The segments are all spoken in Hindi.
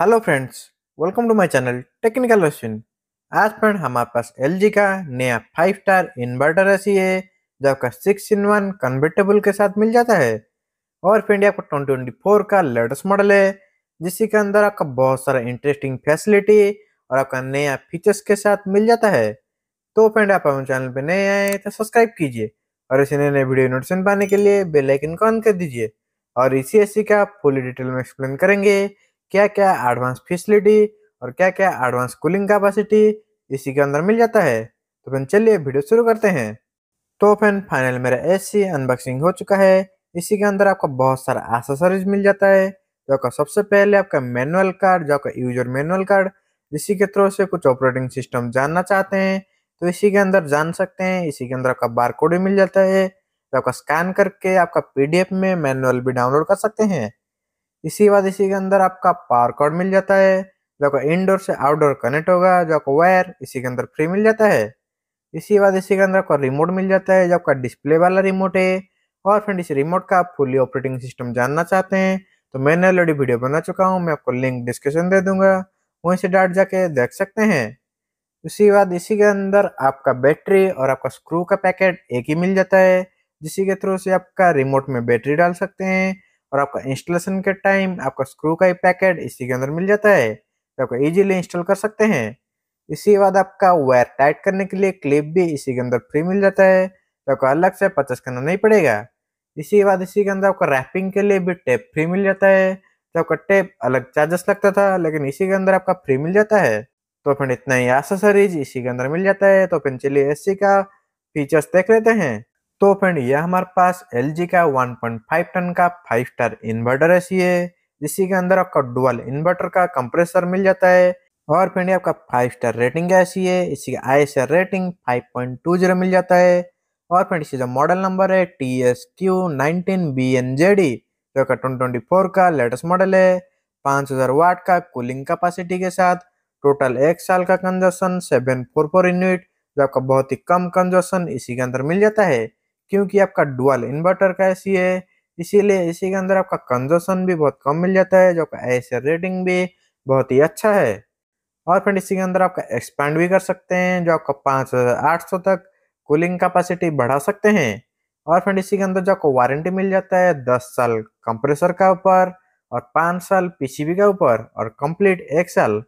hello friends welcome to my channel technical question आज फ्रेंड हमारे पास एल का नया फाइव स्टार इन्वर्टर ऐसी है जो आपका सिक्स इन वन कन्वर्टेबल के साथ मिल जाता है और फ्रेंड आपका ट्वेंटी ट्वेंटी फोर का लेटेस्ट मॉडल है जिसके अंदर आपका बहुत सारा इंटरेस्टिंग फैसिलिटी और आपका नया फीचर्स के साथ मिल जाता है तो फ्रेंड आप हमारे चैनल पर नए आए तो सब्सक्राइब कीजिए और इसे नए नए वीडियो नोटिफिकेशन पाने के लिए बेलाइकन को ऑन कर दीजिए और इसी एसी का फुल डिटेल में एक्सप्लेन करेंगे क्या क्या एडवांस फैसिलिटी और क्या क्या एडवांस कूलिंग कैपेसिटी इसी के अंदर मिल जाता है तो फिर चलिए वीडियो शुरू करते हैं तो फिर फाइनल मेरा एसी अनबॉक्सिंग हो चुका है इसी के अंदर आपको बहुत सारा एसेसरीज मिल जाता है जो आपका सबसे पहले आपका मैनुअल कार्ड जो आपका यूजर मैनुअल कार्ड इसी के थ्रू से कुछ ऑपरेटिंग सिस्टम जानना चाहते हैं तो इसी के अंदर जान सकते हैं इसी के अंदर आपका कोड भी मिल जाता है तो आपका स्कैन करके आपका पीडीएफ में मैनुअल भी डाउनलोड कर सकते हैं इसी बाद इसी के अंदर आपका पावर कोड मिल जाता है जो आपको इनडोर से आउटडोर कनेक्ट होगा जो आपको वायर इसी के अंदर फ्री मिल जाता है इसी बाद इसी के अंदर आपको रिमोट मिल जाता है जो आपका डिस्प्ले वाला रिमोट है और फ्रेंड इस रिमोट का आप फुली ऑपरेटिंग सिस्टम जानना चाहते हैं तो मैंने ऑलरेडी वीडियो बना चुका हूँ मैं आपको लिंक डिस्क्रिप्शन दे दूंगा वहीं से डाट जाके देख सकते हैं उसी बाद इसी के अंदर आपका बैटरी और आपका स्क्रू का पैकेट एक ही मिल जाता है जिसी के थ्रू से आपका रिमोट में बैटरी डाल सकते हैं और आपका इंस्टॉलेशन के टाइम आपका स्क्रू का पैकेट इसी के अंदर मिल जाता है तो आपको इजीली इंस्टॉल कर सकते हैं इसी बाद आपका वायर टाइट करने के लिए क्लिप भी इसी के अंदर फ्री मिल जाता है तो आपको अलग से परचेस करना नहीं पड़ेगा इसी बाद इसी के अंदर आपको रैपिंग के लिए भी टेप फ्री मिल जाता है तो आपका टेप अलग चार्जेस तो लगता था लेकिन इसी के अंदर आपका फ्री मिल जाता है तो फिर इतना ही एसेसरीज इसी के अंदर मिल जाता है तो फिर चलिए एसी का फीचर्स देख लेते हैं तो फ्रेंड यह हमारे पास एल का 1.5 टन का फाइव स्टार इन्वर्टर ऐसी है इसी के अंदर आपका डुअल इन्वर्टर का कंप्रेसर मिल जाता है और फ्रेंड आपका फाइव स्टार रेटिंग ऐसी है इसी का आई रेटिंग 5.20 मिल जाता है और फ्रेंड इसी e, जो मॉडल नंबर है T S Q nineteen B N J D जो का ट्वेंटी फोर का लेटेस्ट मॉडल है पाँच वाट का कूलिंग कैपेसिटी के साथ टोटल एक साल का फोर फोर यूनिट जो आपका बहुत ही कम कंजन इसी के अंदर मिल जाता है क्योंकि आपका डुअल इन्वर्टर का ऐसी है इसीलिए इसी के अंदर आपका कंजोशन भी बहुत कम मिल जाता है जो आपका रेटिंग भी बहुत ही अच्छा है और फ्रेंड इसी के अंदर आपका एक्सपैंड भी कर सकते हैं जो आपका पाँच आठ सौ तक कूलिंग कैपेसिटी बढ़ा सकते हैं और फ्रेंड इसी के अंदर जो आपको वारंटी मिल जाता है दस साल कंप्रेसर का ऊपर और पाँच साल पीसीबी का ऊपर और कंप्लीट एक साल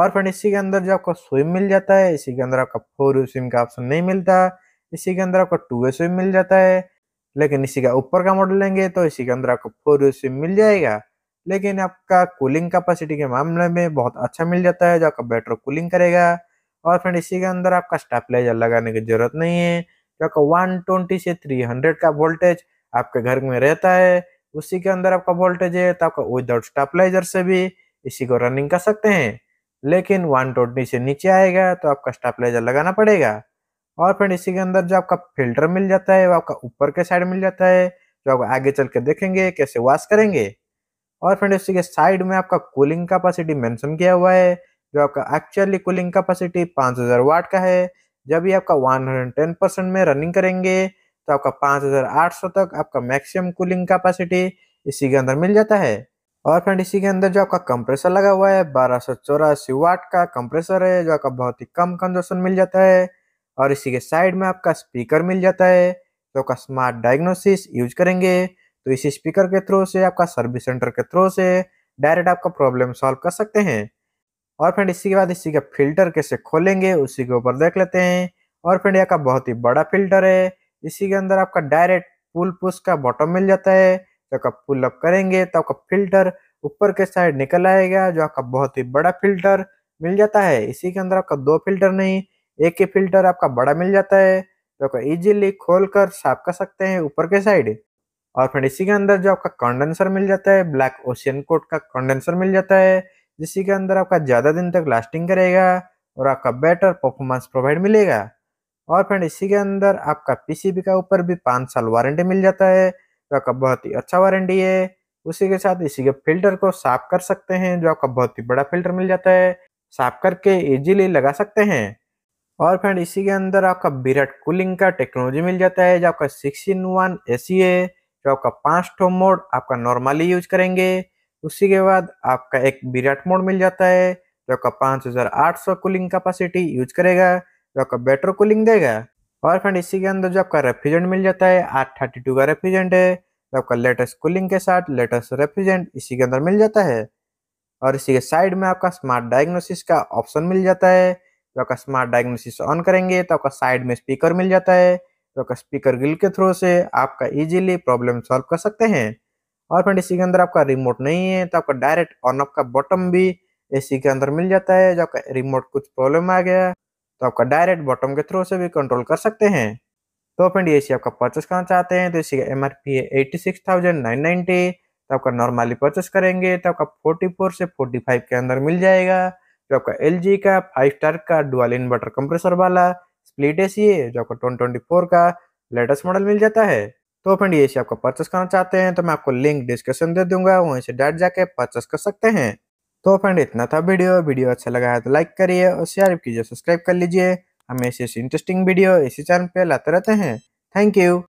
और फ्रेंड इसी के अंदर जो आपको स्विम मिल जाता है इसी के अंदर आपका फोर स्विम का ऑप्शन नहीं मिलता इसी के अंदर आपका टू एस मिल जाता है लेकिन इसी का ऊपर का मॉडल लेंगे तो इसी के अंदर आपको फोर एस मिल जाएगा लेकिन आपका कूलिंग कैपेसिटी के मामले में बहुत अच्छा मिल जाता है जो आपका बैटर कूलिंग करेगा और फ्रेंड इसी के अंदर आपका स्टेपलाइजर लगाने की जरूरत नहीं है जो आपका वन ट्वेंटी से थ्री हंड्रेड का वोल्टेज आपके घर में रहता है उसी के अंदर आपका वोल्टेज है तो आपका विदाउट स्टेपलाइजर से भी इसी को रनिंग कर सकते हैं लेकिन वन ट्वेंटी से नीचे आएगा तो आपका स्टेपलाइजर लगाना पड़ेगा और फ्रेंड इसी के अंदर जो आपका फिल्टर मिल जाता है वो आपका ऊपर के साइड मिल जाता है जो आप आगे चल के देखेंगे कैसे वॉश करेंगे और फ्रेंड इसी के साइड में आपका कूलिंग कैपेसिटी मेंशन किया हुआ है जो आपका एक्चुअली कूलिंग कैपेसिटी 5000 वाट का है जब भी आपका 110 परसेंट में रनिंग करेंगे तो आपका 5800 तक आपका मैक्सिमम कूलिंग कैपेसिटी इसी के अंदर मिल जाता है और फ्रेंड इसी के अंदर जो आपका कंप्रेसर लगा हुआ है बारह वाट का कंप्रेसर है जो आपका बहुत ही कम कंजोशन मिल जाता है और इसी के साइड में आपका स्पीकर मिल जाता है तो आपका स्मार्ट डायग्नोसिस यूज करेंगे तो इसी स्पीकर के थ्रू से आपका सर्विस सेंटर के थ्रू से डायरेक्ट आपका प्रॉब्लम सॉल्व कर सकते हैं और फ्रेंड इसी के बाद इसी का फिल्टर कैसे खोलेंगे उसी के ऊपर देख लेते हैं और फ्रेंड यहाँ का बहुत ही बड़ा फिल्टर है इसी के अंदर आपका डायरेक्ट पुल पुश का बॉटम मिल जाता है तो आपका पुल अप करेंगे तो आपका फिल्टर ऊपर के साइड निकल आएगा जो आपका बहुत ही बड़ा फिल्टर मिल जाता है इसी के अंदर आपका दो फिल्टर नहीं एक ही फिल्टर आपका बड़ा मिल जाता है तो आपका इजीली खोल कर साफ कर सकते हैं ऊपर के साइड और फिर इसी के अंदर जो आपका कंडेंसर मिल जाता है ब्लैक ओशियन कोट का कंडेंसर मिल जाता है के अंदर आपका ज़्यादा दिन तक लास्टिंग करेगा और आपका बेटर परफॉर्मेंस प्रोवाइड मिलेगा और फ्रेंड इसी के अंदर आपका पीसीबी का ऊपर भी पाँच साल वारंटी मिल जाता है जो आपका बहुत ही अच्छा वारंटी है उसी के साथ इसी के फिल्टर को साफ कर सकते हैं जो आपका बहुत ही बड़ा फिल्टर मिल जाता है साफ करके इजीली लगा सकते हैं और फ्रेंड इसी के अंदर आपका विराट कूलिंग का टेक्नोलॉजी मिल जाता है जो आपका सिक्स इन वन ए सी है जो आपका पांच टो मोड आपका नॉर्मली यूज करेंगे उसी के बाद आपका एक विराट मोड मिल जाता है जो आपका पाँच हज़ार आठ सौ कूलिंग कैपेसिटी यूज करेगा जो आपका बेटर कूलिंग देगा और फ्रेंड इसी के अंदर जो आपका रेफ्रिजेंट मिल जाता है आठ थर्टी टू का रेफ्रिजेंट है जो आपका लेटेस्ट कूलिंग के साथ लेटेस्ट रेफ्रिजेंट इसी के अंदर मिल जाता है और इसी के साइड में आपका स्मार्ट डायग्नोसिस का ऑप्शन मिल जाता है जो आपका स्मार्ट डायग्नोसिस ऑन करेंगे तो आपका साइड में स्पीकर मिल जाता है जो आपका स्पीकर गिल के थ्रू से आपका इजीली प्रॉब्लम सॉल्व कर सकते हैं और फ्रेंड इसी के अंदर आपका रिमोट नहीं है तो आपका डायरेक्ट ऑन ऑफ का बॉटम भी इसी के अंदर मिल जाता है जो आपका रिमोट कुछ प्रॉब्लम आ गया तो आपका डायरेक्ट बॉटम के थ्रू से भी कंट्रोल कर सकते हैं तो फ्रेंड ये सी आपका परचेस करना चाहते हैं तो इसी का एम है एट्टी सिक्स थाउजेंड नाइन तो आपका नॉर्मली परचेस करेंगे तो आपका फोर्टी फोर से फोर्टी फाइव के अंदर मिल जाएगा जो आपका एल का फाइव स्टार का डुअल इन्वर्टर कंप्रेसर वाला स्प्लिट ए सी जो आपको ट्वेंटी ट्वेंटी फोर का लेटेस्ट मॉडल मिल जाता है तो फ्रेंड ये आपको परचेस करना चाहते हैं तो मैं आपको लिंक डिस्क्रिप्शन दे दूंगा वहीं से डायरेक्ट जाके परचेस कर सकते हैं तो फ्रेंड इतना था वीडियो वीडियो अच्छा लगा है तो लाइक करिए और शेयर कीजिए सब्सक्राइब कर लीजिए हम ऐसे इंटरेस्टिंग वीडियो इसी चैनल पर लाते रहते हैं थैंक यू